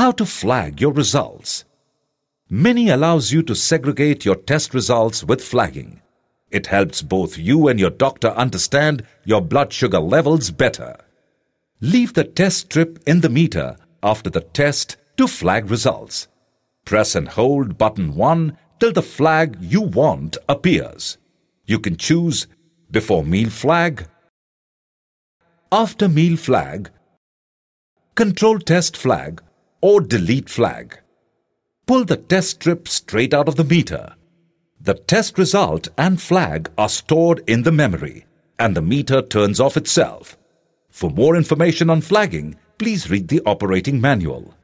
how to flag your results. Mini allows you to segregate your test results with flagging. It helps both you and your doctor understand your blood sugar levels better. Leave the test strip in the meter after the test to flag results. Press and hold button 1 till the flag you want appears. You can choose before meal flag, after meal flag, control test flag, or delete flag. Pull the test strip straight out of the meter. The test result and flag are stored in the memory and the meter turns off itself. For more information on flagging, please read the operating manual.